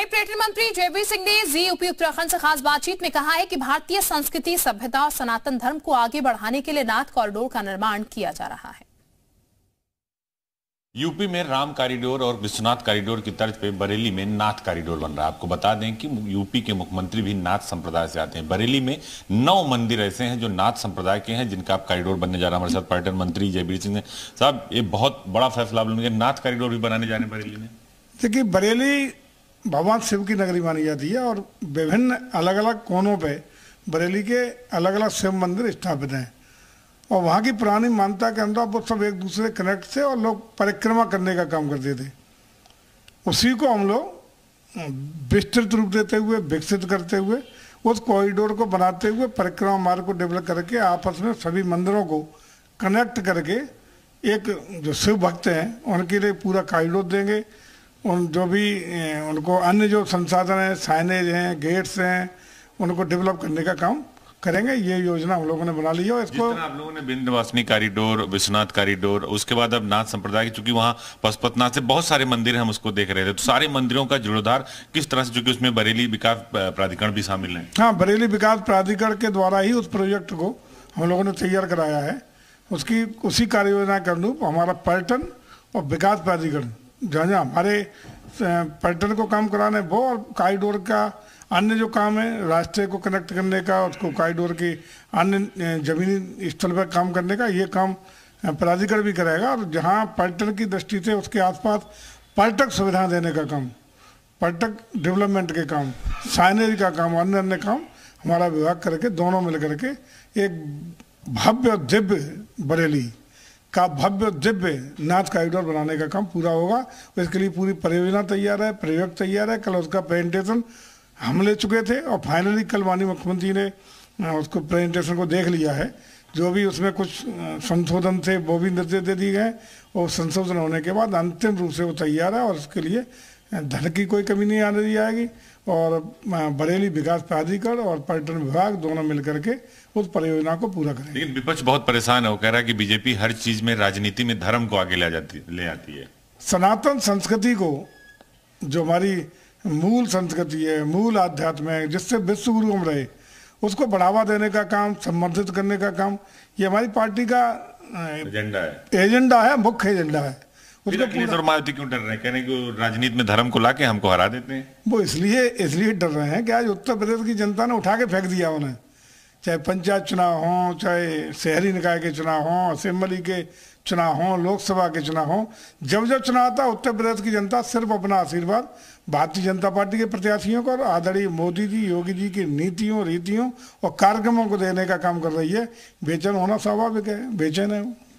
वहीं पर्यटन मंत्री जयवीर सिंह ने जी यूपी उत्तराखंड से खास बातचीत में कहा है कि भारतीय संस्कृति सभ्यता और सनातन धर्म को आगे बढ़ाने के लिए नाथ कॉरिडोर का निर्माण किया जा रहा है यूपी में राम कॉरिडोर और विश्वनाथ कॉरिडोर की तर्ज पे बरेली में नाथ कॉरिडोर बन रहा है आपको बता दें कि यूपी के मुख्यमंत्री भी नाथ संप्रदाय से आते हैं बरेली में नौ मंदिर ऐसे हैं जो नाथ संप्रदाय के हैं जिनका आप कॉरिडोर बनने जा रहा है हमारे साथ पर्यटन मंत्री जयवीर सिंह ने साहब ये बहुत बड़ा फैसला आप लोग नाथ कॉरिडोर भी बनाने जा रहे हैं बरेली में देखिए बरेली भगवान शिव की नगरी मानी जाती है और विभिन्न अलग अलग कोनों पे बरेली के अलग अलग शिव मंदिर स्थापित हैं और वहाँ की पुरानी मान्यता के अंदर वो सब एक दूसरे कनेक्ट थे और लोग परिक्रमा करने का काम करते थे उसी को हम लोग हम्म, विस्तृत रूप देते हुए विकसित करते हुए उस कॉरिडोर को बनाते हुए परिक्रमा मार्ग को डेवलप करके आपस में सभी मंदिरों को कनेक्ट करके एक जो शिव भक्त हैं उनके लिए पूरा कॉरिडोर देंगे उन जो भी उनको अन्य जो संसाधन हैं साइनेज हैं गेट्स हैं उनको डेवलप करने का काम करेंगे ये योजना हम लोगों ने बना ली है इसको आप लोगों ने बिंदवासनी कॉरिडोर विश्वनाथ कॉरिडोर उसके बाद अब नाथ संप्रदाय की चूंकि वहाँ पशुपतनाथ से बहुत सारे मंदिर हम उसको देख रहे थे तो सारे मंदिरों का जीर्णोद्धार किस तरह से चूंकि उसमें बरेली विकास प्राधिकरण भी शामिल है हाँ बरेली विकास प्राधिकरण के द्वारा ही उस प्रोजेक्ट को हम लोगों ने तैयार कराया है उसकी उसी कार्य योजना के अनुरूप हमारा पर्यटन और विकास प्राधिकरण जहाँ जहाँ हमारे पर्यटन को काम कराने वो और कॉरिडोर का अन्य जो काम है रास्ते को कनेक्ट करने का उसको कॉरिडोर के अन्य जमीनी स्थल पर काम करने का ये काम प्राधिकरण भी कराएगा और जहाँ पर्यटन की दृष्टि से उसके आसपास पर्यटक सुविधा देने का काम पर्यटक डेवलपमेंट के काम साइनेज का काम अन्य अन्य काम हमारा विभाग करके दोनों मिल करके एक भव्य दिव्य बरेली का भव्य दिव्य नाथ कॉरिडोर बनाने का काम पूरा होगा इसके लिए पूरी परियोजना तैयार है प्रयोग तैयार है कल उसका प्रेजेंटेशन हम ले चुके थे और फाइनली कल माननीय मुख्यमंत्री ने उसको प्रेजेंटेशन को देख लिया है जो भी उसमें कुछ संशोधन थे वो भी निर्देश दे दिए गए और संशोधन होने के बाद अंतिम रूप से वो तैयार है और उसके लिए धन की कोई कमी नहीं आने दी जाएगी और बरेली विकास प्राधिकरण और पर्यटन विभाग दोनों मिलकर के उस परियोजना को पूरा करेंगे लेकिन विपक्ष बहुत परेशान है वो कह रहा है कि बीजेपी हर चीज में राजनीति में धर्म को आगे ले जाती ले आती है सनातन संस्कृति को जो हमारी मूल संस्कृति है मूल आध्यात्म है जिससे विश्व गुरु हम रहे उसको बढ़ावा देने का काम संबर्धित करने का काम ये हमारी पार्टी का एजेंडा है एजेंडा है मुख्य एजेंडा है उसको मायावती क्यों डर रहे हैं कहने राजनीति में धर्म को लाके हमको हरा देते हैं वो इसलिए इसलिए डर रहे हैं कि आज उत्तर प्रदेश की जनता ने उठा के फेंक दिया उन्हें चाहे पंचायत चुनाव हों चाहे शहरी निकाय के चुनाव हों असेंबली के चुनाव हों लोकसभा के चुनाव हों जब जब चुनाव आता उत्तर प्रदेश की जनता सिर्फ अपना आशीर्वाद भारतीय जनता पार्टी के प्रत्याशियों को और आदरणीय मोदी जी योगी जी की नीतियों रीतियों और कार्यक्रमों को देने का काम कर रही है बेचैन होना स्वाभाविक है बेचैन है